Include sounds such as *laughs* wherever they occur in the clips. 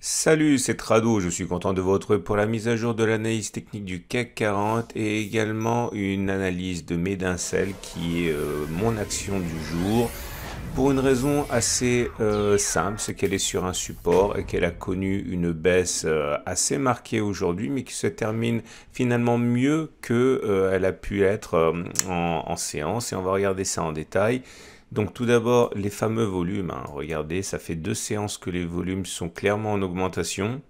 Salut, c'est Trado, je suis content de vous retrouver pour la mise à jour de l'analyse technique du CAC 40 et également une analyse de Médincelle qui est euh, mon action du jour pour une raison assez euh, simple, c'est qu'elle est sur un support et qu'elle a connu une baisse euh, assez marquée aujourd'hui, mais qui se termine finalement mieux qu'elle a pu être en séance, et on va regarder ça en détail. Donc tout d'abord, les fameux volumes. Hein. Regardez, ça fait deux séances que les volumes sont clairement en augmentation.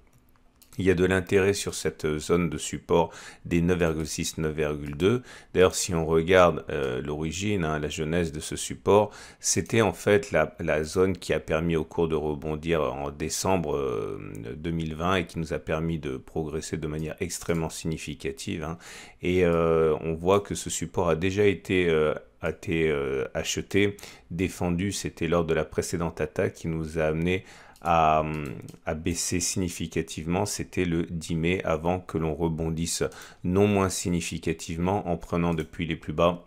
Il y a de l'intérêt sur cette euh, zone de support des 9,6, 9,2. D'ailleurs, si on regarde euh, l'origine, hein, la jeunesse de ce support, c'était en fait la, zone qui a permis au cours de rebondir en décembre 2020 euh, et qui nous a permis de progresser de manière extrêmement significative. Hein. Et on voit que ce support a déjà été a été euh, acheté, défendu, c'était lors de la précédente attaque qui nous a amené à, euh, à baisser significativement, c'était le 10 mai avant que l'on rebondisse non moins significativement en prenant depuis les plus bas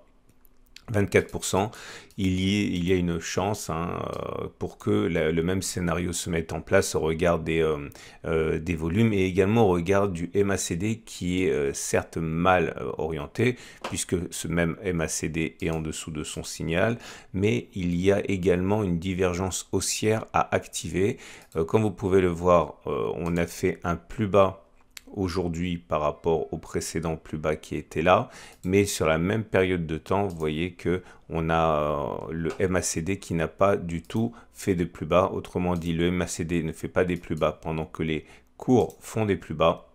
24%, il y, il y, a une chance hein, euh, pour que le même scénario se mette en place au regard des, euh, euh, des volumes et également au regard du MACD qui est certes mal orienté puisque ce même MACD est en dessous de son signal, mais il y a également une divergence haussière à activer. comme vous pouvez le voir, on a fait un plus bas aujourd'hui par rapport au précédent plus bas qui était là, mais sur la même période de temps, vous voyez que on a euh, le MACD qui n'a pas du tout fait de plus bas. Autrement dit, le MACD ne fait pas des plus bas pendant que les cours font des plus bas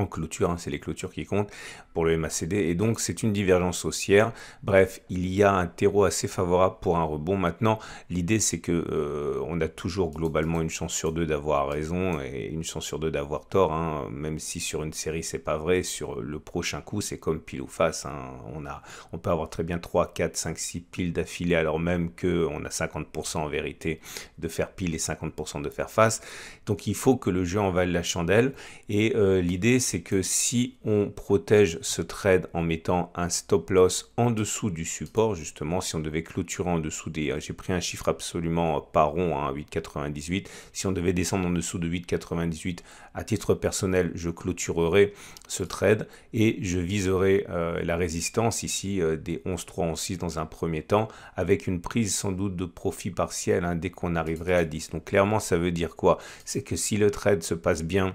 en clôture, hein, c'est les clôtures qui comptent pour le MACD, et donc c'est une divergence haussière. Bref, il y a un terreau assez favorable pour un rebond. Maintenant, l'idée c'est que euh, on a toujours globalement une chance sur deux d'avoir raison et une chance sur deux d'avoir tort, hein. même si sur une série c'est pas vrai, sur le prochain coup c'est comme pile ou face. Hein. On, a, on peut avoir très bien 3, 4, 5, 6 piles d'affilée alors même qu'on a 50% en vérité de faire pile et 50% de faire face. Donc il faut que le jeu en vaille la chandelle et euh, l'idée l'idée c'est que si on protège ce trade en mettant un stop loss en dessous du support, justement, si on devait clôturer en dessous des... Euh, j'ai pris un chiffre absolument euh, pas rond, 8,98. Hein, si on devait descendre en dessous de 8,98, à titre personnel, je clôturerais ce trade et je viserai euh, la résistance ici des 11,3, dans un premier temps, avec une prise sans doute de profit partiel hein, dès qu'on arriverait à 10. Donc clairement, ça veut dire quoi C'est que si le trade se passe bien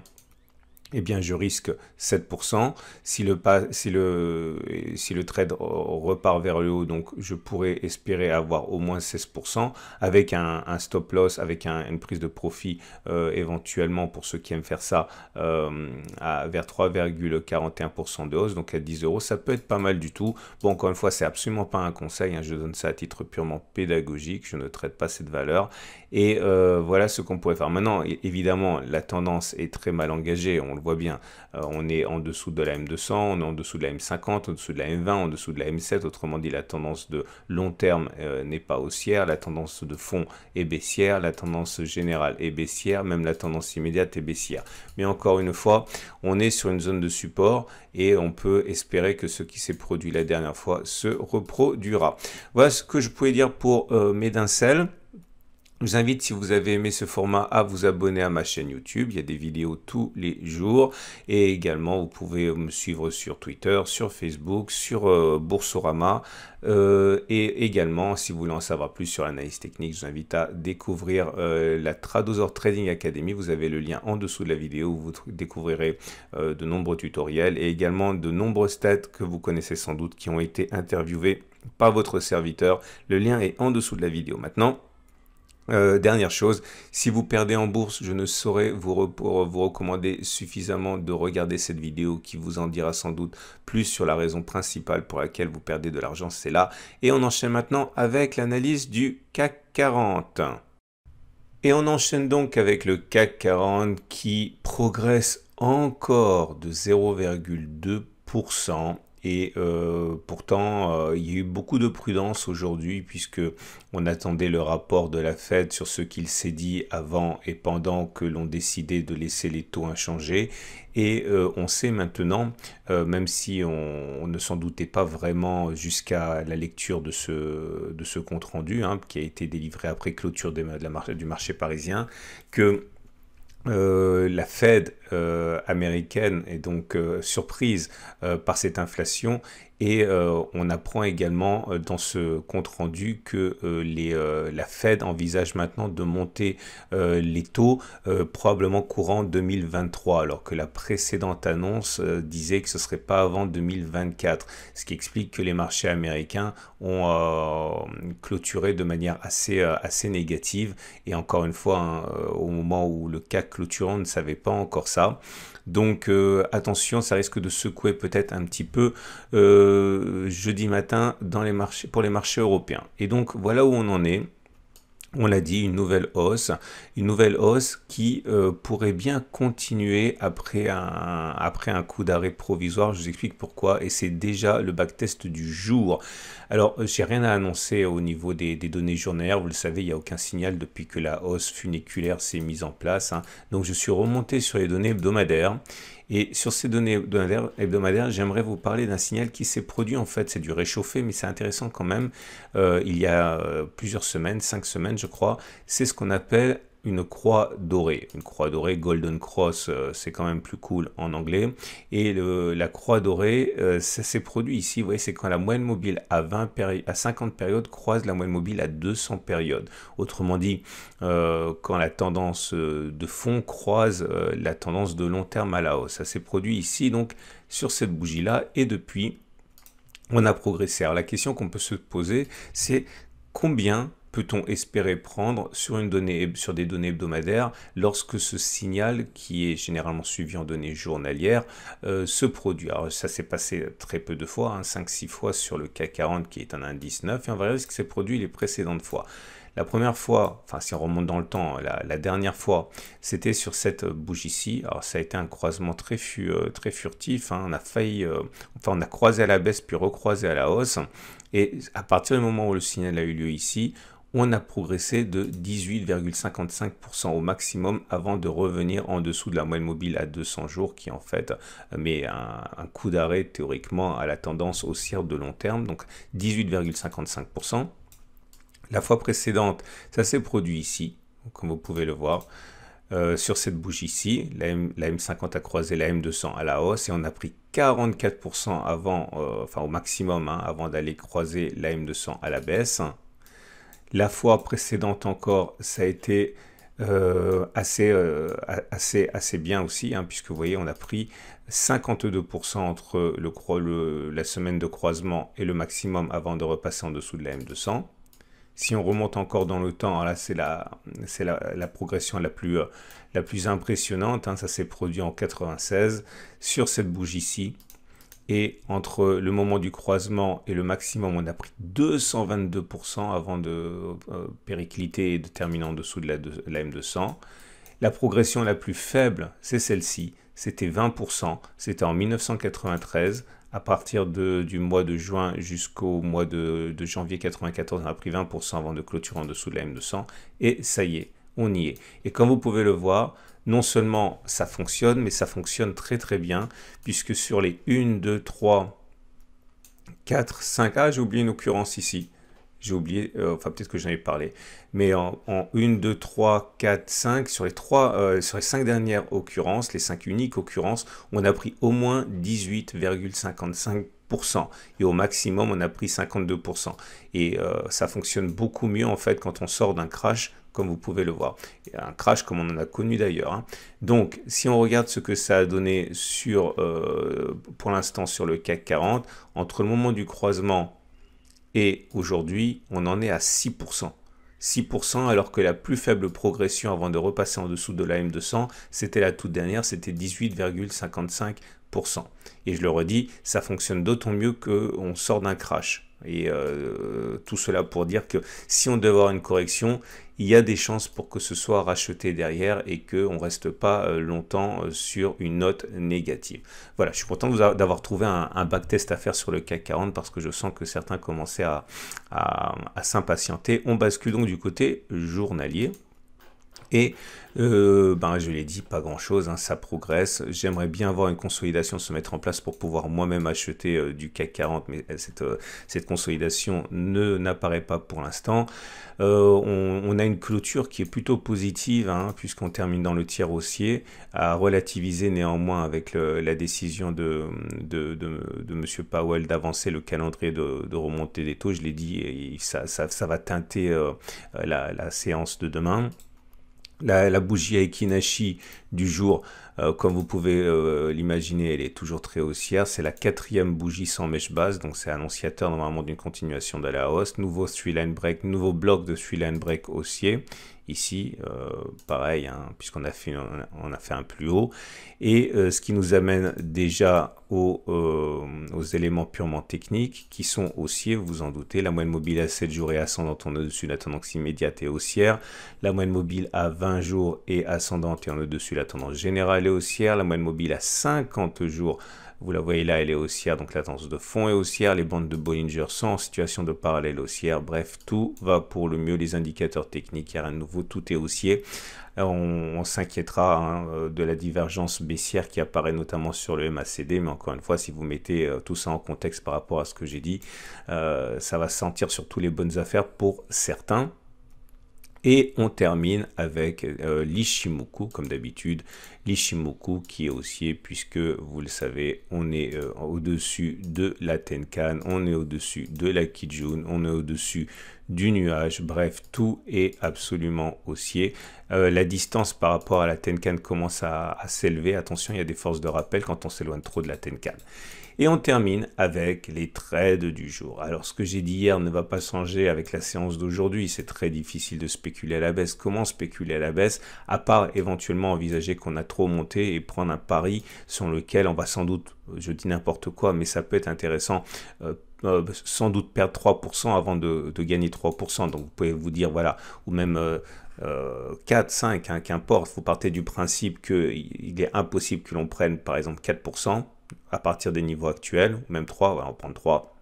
eh bien je risque 7%. Si le, si le, si le trade repart vers le haut, donc je pourrais espérer avoir au moins 16% avec un, stop loss, avec une prise de profit euh, éventuellement pour ceux qui aiment faire ça euh, à, vers 3,41% de hausse, donc à 10 euros. Ça peut être pas mal du tout. Bon, encore une fois, c'est absolument pas un conseil. Hein. je donne ça à titre purement pédagogique. Je ne traite pas cette valeur. Et euh, voilà ce qu'on pourrait faire. Maintenant, évidemment, la tendance est très mal engagée. On le voit bien. Euh, on est en dessous de la M200, on est en dessous de la M50, en dessous de la M20, en dessous de la M7. Autrement dit, la tendance de long terme euh, n'est pas haussière, la tendance de fond est baissière, la tendance générale est baissière, même la tendance immédiate est baissière. Mais encore une fois, on est sur une zone de support et on peut espérer que ce qui s'est produit la dernière fois se reproduira. Voilà ce que je pouvais dire pour euh, mes je invite, si vous avez aimé ce format, à vous abonner à ma chaîne YouTube. Il y a des vidéos tous les jours. Et également, vous pouvez me suivre sur Twitter, sur Facebook, sur euh, Boursorama. Euh, et également, si vous voulez en savoir plus sur l'analyse technique, je vous invite à découvrir euh, la Tradosor Trading Academy. Vous avez le lien en dessous de la vidéo où vous découvrirez de nombreux tutoriels et également de nombreuses têtes que vous connaissez sans doute qui ont été interviewés par votre serviteur. Le lien est en dessous de la vidéo. Maintenant, euh, dernière chose, si vous perdez en bourse, je ne saurais vous, vous recommander suffisamment de regarder cette vidéo qui vous en dira sans doute plus sur la raison principale pour laquelle vous perdez de l'argent, c'est là. Et on enchaîne maintenant avec l'analyse du CAC 40. Et on enchaîne donc avec le CAC 40 qui progresse encore de 0,2% et euh, pourtant, euh, il y a eu beaucoup de prudence aujourd'hui puisque on attendait le rapport de la Fed sur ce qu'il s'est dit avant et pendant que l'on décidait de laisser les taux inchangés. Et euh, on sait maintenant, même si on, ne s'en doutait pas vraiment jusqu'à la lecture de ce, de ce compte-rendu, hein, qui a été délivré après clôture de la du marché parisien, que la Fed euh, américaine est donc euh, surprise euh, par cette inflation et on apprend également dans ce compte-rendu que les, la Fed envisage maintenant de monter les taux probablement courant 2023, alors que la précédente annonce disait que ce ne serait pas avant 2024, ce qui explique que les marchés américains ont clôturé de manière assez, assez négative. Et encore une fois, hein, au moment où le CAC clôturant ne savait pas encore ça, donc euh, attention, ça risque de secouer peut-être un petit peu euh, jeudi matin dans les marchés, pour les marchés européens. Et donc voilà où on en est on l'a dit, une nouvelle hausse, une nouvelle hausse qui euh, pourrait bien continuer après un, après un coup d'arrêt provisoire, je vous explique pourquoi, et c'est déjà le backtest du jour. Alors, euh, j'ai rien à annoncer au niveau des, données journalières, vous le savez, il n'y a aucun signal depuis que la hausse funiculaire s'est mise en place, hein. donc je suis remonté sur les données hebdomadaires, et sur ces données hebdomadaires, j'aimerais vous parler d'un signal qui s'est produit en fait. C'est du réchauffé, mais c'est intéressant quand même. Euh, il y a euh, plusieurs semaines, cinq semaines je crois, c'est ce qu'on appelle une croix dorée. Une croix dorée, Golden Cross, euh, c'est quand même plus cool en anglais. Et la croix dorée, euh, ça s'est produit ici, vous voyez, c'est quand la moyenne mobile à, 20 à 50 périodes croise la moyenne mobile à 200 périodes. Autrement dit, euh, quand la tendance de fond croise la tendance de long terme à la hausse. Ça s'est produit ici, donc, sur cette bougie-là, et depuis, on a progressé. Alors la question qu'on peut se poser, c'est combien peut-on espérer prendre sur, une donnée, sur des données hebdomadaires lorsque ce signal, qui est généralement suivi en données journalières, euh, se produit Alors ça s'est passé très peu de fois, 5-6 hein, fois sur le CAC 40 qui est un indice 9, et on va regarder ce qui s'est produit les précédentes fois. La première fois, enfin si on remonte dans le temps, hein, la, dernière fois, c'était sur cette euh, bougie ici. Alors ça a été un croisement très, euh, très furtif. Hein. On a failli, enfin on a croisé à la baisse puis recroisé à la hausse. Et à partir du moment où le signal a eu lieu ici, on a progressé de 18,55% au maximum avant de revenir en dessous de la moyenne mobile à 200 jours qui en fait euh, met un, coup d'arrêt théoriquement à la tendance haussière de long terme, donc 18,55%. La fois précédente, ça s'est produit ici, comme vous pouvez le voir. Euh, sur cette bouche ici, la, M, 50 a croisé la M200 à la hausse et on a pris 44% avant, euh, enfin au maximum, hein, avant d'aller croiser la M200 à la baisse. La fois précédente encore, ça a été euh, euh, assez, bien aussi, hein, puisque vous voyez, on a pris 52% entre la semaine de croisement et le maximum avant de repasser en dessous de la M200. Si on remonte encore dans le temps, là c'est la, la, progression la plus, impressionnante. Hein, ça s'est produit en 96 sur cette bougie ici et entre le moment du croisement et le maximum, on a pris 222% avant de euh, péricliter et de terminer en dessous de la, M200. La progression la plus faible, c'est celle-ci. C'était 20%. C'était en 1993. À partir du mois de juin jusqu'au mois de, de janvier 1994, on a pris 20% avant de clôturer en dessous de la M200. Et ça y est, on y est. Et comme vous pouvez le voir, non seulement ça fonctionne, mais ça fonctionne très très bien, puisque sur les 1, 2, 3, 4, 5, ah j'ai oublié une occurrence ici, j'ai oublié, euh, enfin peut-être que j'en ai parlé, mais en, en, 1, 2, 3, 4, 5, sur les, 3, euh, sur les 5 dernières occurrences, les 5 uniques occurrences, on a pris au moins 18,55 et au maximum, on a pris 52%. Et euh, ça fonctionne beaucoup mieux en fait quand on sort d'un crash comme vous pouvez le voir. Un crash comme on en a connu d'ailleurs. Hein. Donc, si on regarde ce que ça a donné sur, euh, pour l'instant sur le CAC 40, entre le moment du croisement et aujourd'hui, on en est à 6%. 6%, alors que la plus faible progression avant de repasser en dessous de la M200, c'était la toute dernière, c'était 18,55%. Et je le redis, ça fonctionne d'autant mieux qu'on sort d'un crash. Et euh, tout cela pour dire que si on devait avoir une correction, il y a des chances pour que ce soit racheté derrière et qu'on ne reste pas euh, longtemps euh, sur une note négative. Voilà, je suis content d'avoir trouvé un, backtest à faire sur le CAC 40 parce que je sens que certains commençaient à s'impatienter. On bascule donc du côté journalier. Et euh, ben, je l'ai dit, pas grand-chose, hein, ça progresse. J'aimerais bien voir une consolidation se mettre en place pour pouvoir moi-même acheter euh, du CAC 40, mais euh, cette, consolidation ne n'apparaît pas pour l'instant. On, a une clôture qui est plutôt positive, hein, puisqu'on termine dans le tiers haussier, à relativiser néanmoins avec la décision de, de, M. Powell d'avancer le calendrier de, de, remontée des taux. Je l'ai dit, ça, va teinter la séance de demain. La, bougie Aikinashi du jour, euh, comme vous pouvez euh, l'imaginer, elle est toujours très haussière. C'est la quatrième bougie sans mèche basse, donc c'est annonciateur normalement d'une continuation de la hausse. Nouveau three line break, nouveau bloc de 3 line break haussier. Ici, euh, pareil, hein, puisqu'on a, fait un, on a fait un plus haut. Et euh, ce qui nous amène déjà euh, aux, éléments purement techniques, qui sont haussiers, vous vous en doutez. La moyenne mobile à 7 jours est ascendante en au-dessus, la tendance immédiate et haussière. La moyenne mobile à 20 jours est ascendante et en au-dessus, la tendance générale et haussière. La moyenne mobile à 50 jours vous la voyez là, elle est haussière, donc la tendance de fond est haussière. Les bandes de Bollinger sont en situation de parallèle haussière. Bref, tout va pour le mieux. Les indicateurs techniques, il n'y a rien de nouveau, tout est haussier. On, s'inquiétera hein, euh, de la divergence baissière qui apparaît notamment sur le MACD, mais encore une fois, si vous mettez euh, tout ça en contexte par rapport à ce que j'ai dit, euh, ça va sentir sur tous les bonnes affaires pour certains, et on termine avec euh, l'Ishimoku, comme d'habitude. L'Ishimoku qui est haussier, puisque vous le savez, on est euh, au-dessus de la Tenkan, on est au-dessus de la Kijun, on est au-dessus du nuage. Bref, tout est absolument haussier. Euh, la distance par rapport à la Tenkan commence à, à s'élever. Attention, il y a des forces de rappel quand on s'éloigne trop de la Tenkan. Et on termine avec les trades du jour. Alors ce que j'ai dit hier ne va pas changer avec la séance d'aujourd'hui. C'est très difficile de spéculer à la baisse. Comment spéculer à la baisse À part éventuellement envisager qu'on a trop monté et prendre un pari sur lequel on va sans doute, je dis n'importe quoi, mais ça peut être intéressant. Euh, euh, sans doute perdre 3% avant de, gagner 3%. Donc vous pouvez vous dire, voilà, ou même 4, euh, 5, hein, qu'importe, vous partez du principe qu'il est impossible que l'on prenne par exemple 4% à partir des niveaux actuels, ou même 3, voilà, on prend 3,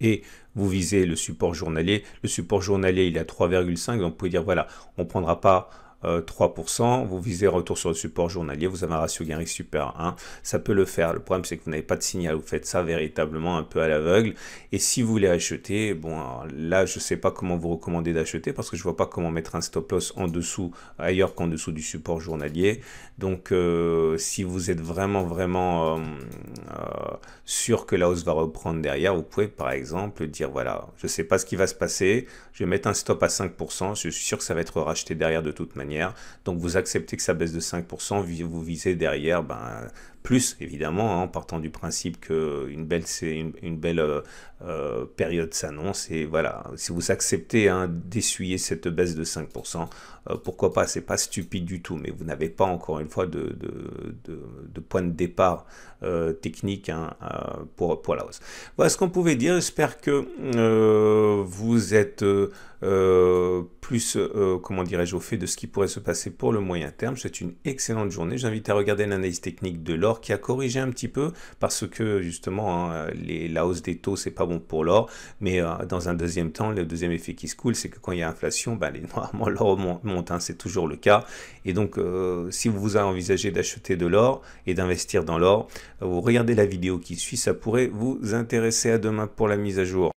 et vous visez le support journalier. Le support journalier, il est à 3,5, donc vous pouvez dire, voilà, on ne prendra pas 3%, euh, vous visez retour sur le support journalier, vous avez un ratio gain-risque super 1, ça peut le faire. Le problème, c'est que vous n'avez pas de signal, vous faites ça véritablement un peu à l'aveugle. Et si vous voulez acheter, bon, là, je ne sais pas comment vous recommander d'acheter parce que je ne vois pas comment mettre un stop loss en dessous, ailleurs qu'en dessous du support journalier. Donc, euh, si vous êtes vraiment, vraiment euh, sûr que la hausse va reprendre derrière, vous pouvez par exemple dire voilà, je ne sais pas ce qui va se passer, je vais mettre un stop à 5%, je suis sûr que ça va être racheté derrière de toute manière donc vous acceptez que ça baisse de 5%, vous visez derrière ben, plus évidemment, hein, en partant du principe qu'une belle, une, belle euh, euh, période s'annonce. Et voilà, si vous acceptez hein, d'essuyer cette baisse de 5%, euh, pourquoi pas, c'est pas stupide du tout, mais vous n'avez pas encore une fois de, de, point de départ technique hein, pour, pour la hausse. Voilà ce qu'on pouvait dire, j'espère que vous êtes... Euh, plus, euh, comment dirais-je, au fait de ce qui pourrait se passer pour le moyen terme. C'est une excellente journée. J'invite à regarder l'analyse technique de l'or qui a corrigé un petit peu parce que justement, hein, la hausse des taux, c'est pas bon pour l'or. Mais euh, dans un deuxième temps, le deuxième effet qui se coule, c'est que quand il y a inflation, bah, les, *laughs* normalement l'or monte. Hein, c'est toujours le cas. Et donc, si vous avez envisagé d'acheter de l'or et d'investir dans l'or, vous regardez la vidéo qui suit. Ça pourrait vous intéresser. À demain pour la mise à jour.